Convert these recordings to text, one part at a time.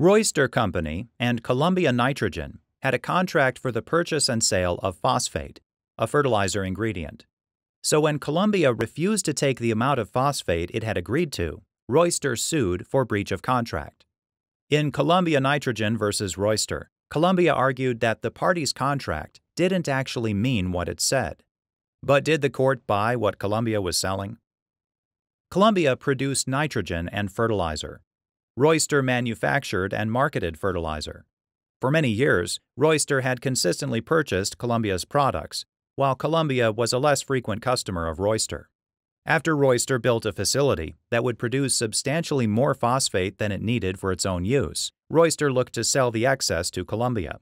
Royster Company and Columbia Nitrogen had a contract for the purchase and sale of phosphate, a fertilizer ingredient. So when Columbia refused to take the amount of phosphate it had agreed to, Royster sued for breach of contract. In Columbia Nitrogen versus Royster, Columbia argued that the parties' contract didn't actually mean what it said. But did the court buy what Columbia was selling? Columbia produced nitrogen and fertilizer, Royster manufactured and marketed fertilizer. For many years, Royster had consistently purchased Columbia's products, while Columbia was a less frequent customer of Royster. After Royster built a facility that would produce substantially more phosphate than it needed for its own use, Royster looked to sell the excess to Columbia.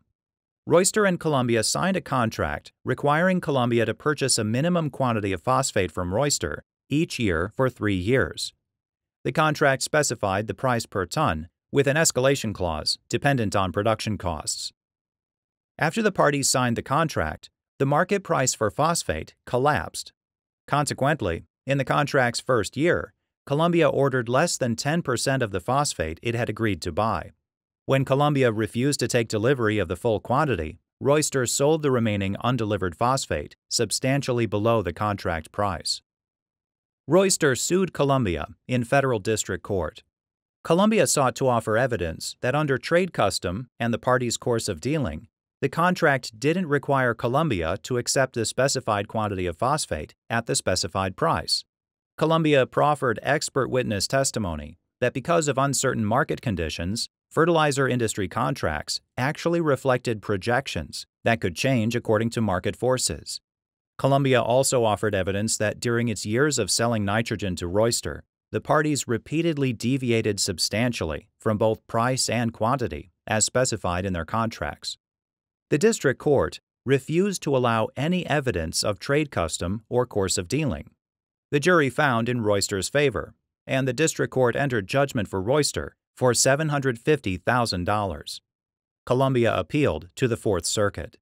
Royster and Columbia signed a contract requiring Columbia to purchase a minimum quantity of phosphate from Royster each year for three years. The contract specified the price per ton with an escalation clause dependent on production costs. After the parties signed the contract, the market price for phosphate collapsed. Consequently, in the contract's first year, Colombia ordered less than 10% of the phosphate it had agreed to buy. When Colombia refused to take delivery of the full quantity, Royster sold the remaining undelivered phosphate substantially below the contract price. Royster sued Columbia in federal district court. Columbia sought to offer evidence that under trade custom and the parties' course of dealing, the contract didn't require Columbia to accept the specified quantity of phosphate at the specified price. Columbia proffered expert witness testimony that because of uncertain market conditions, fertilizer industry contracts actually reflected projections that could change according to market forces. Columbia also offered evidence that during its years of selling nitrogen to Royster, the parties repeatedly deviated substantially from both price and quantity as specified in their contracts. The district court refused to allow any evidence of trade custom or course of dealing. The jury found in Royster's favor, and the district court entered judgment for Royster for $750,000. Columbia appealed to the Fourth Circuit.